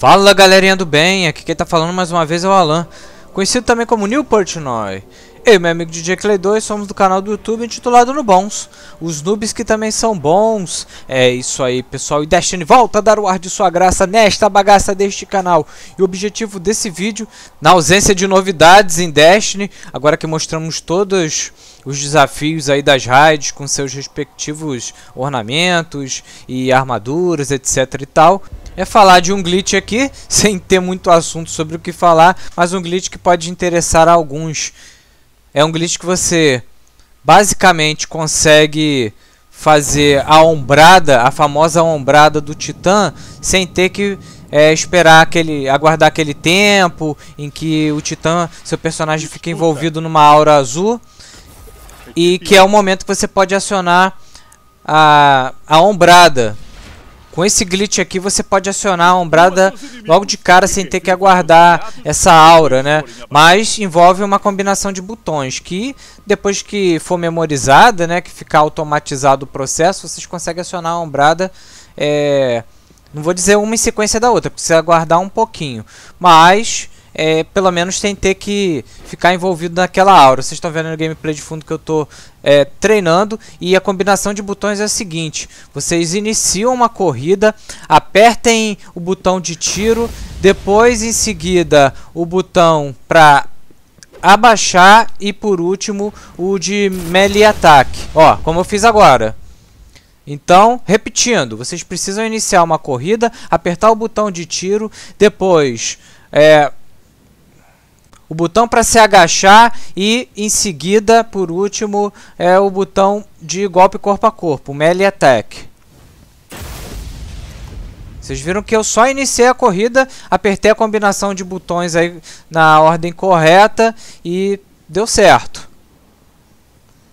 Fala galerinha do bem, aqui quem tá falando mais uma vez é o Alan, conhecido também como New Portnoy. Eu e meu amigo DJ Clay 2 somos do canal do YouTube intitulado No Bons, os noobs que também são bons. É isso aí pessoal, e Destiny volta a dar o ar de sua graça nesta bagaça deste canal. E o objetivo desse vídeo, na ausência de novidades em Destiny, agora que mostramos todos os desafios aí das raids com seus respectivos ornamentos e armaduras, etc e tal é falar de um glitch aqui, sem ter muito assunto sobre o que falar, mas um glitch que pode interessar a alguns. É um glitch que você basicamente consegue fazer a ombrada, a famosa ombrada do Titã, sem ter que é, esperar aquele, aguardar aquele tempo em que o Titã, seu personagem, fica envolvido numa aura azul e que é o momento que você pode acionar a, a ombrada com esse glitch aqui você pode acionar a ombrada logo de cara sem ter que aguardar essa aura, né? Mas envolve uma combinação de botões que depois que for memorizada, né, que ficar automatizado o processo, vocês conseguem acionar a ombrada é... não vou dizer uma em sequência da outra, precisa aguardar um pouquinho. Mas é, pelo menos sem ter que ficar envolvido naquela aura. Vocês estão vendo no gameplay de fundo que eu estou é, treinando e a combinação de botões é a seguinte: vocês iniciam uma corrida, apertem o botão de tiro, depois em seguida o botão para abaixar e por último o de melee ataque. Ó, como eu fiz agora. Então, repetindo, vocês precisam iniciar uma corrida, apertar o botão de tiro, depois é, o botão para se agachar e em seguida, por último, é o botão de golpe corpo a corpo, melee attack. Vocês viram que eu só iniciei a corrida, apertei a combinação de botões aí na ordem correta e deu certo.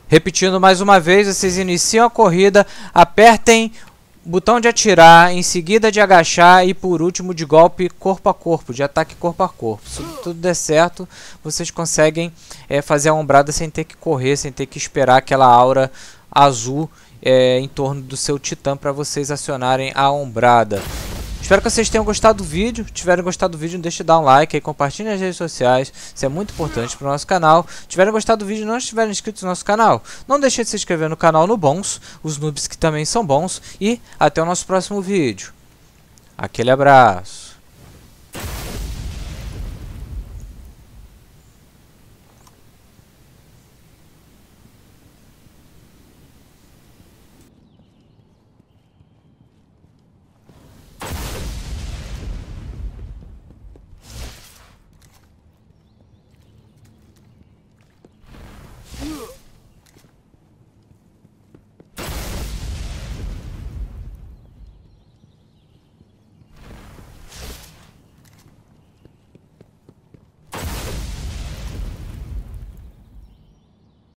Repetindo mais uma vez, vocês iniciam a corrida, apertem botão de atirar, em seguida de agachar e por último de golpe corpo a corpo, de ataque corpo a corpo. Se tudo der certo, vocês conseguem é, fazer a ombrada sem ter que correr, sem ter que esperar aquela aura azul é, em torno do seu titã para vocês acionarem a ombrada. Espero que vocês tenham gostado do vídeo. Se tiverem gostado do vídeo, deixe dar um like aí, compartilhe nas redes sociais. Isso é muito importante para o nosso canal. Se tiverem gostado do vídeo e não estiverem inscritos no nosso canal, não deixe de se inscrever no canal no Bons, os noobs que também são bons. E até o nosso próximo vídeo. Aquele abraço.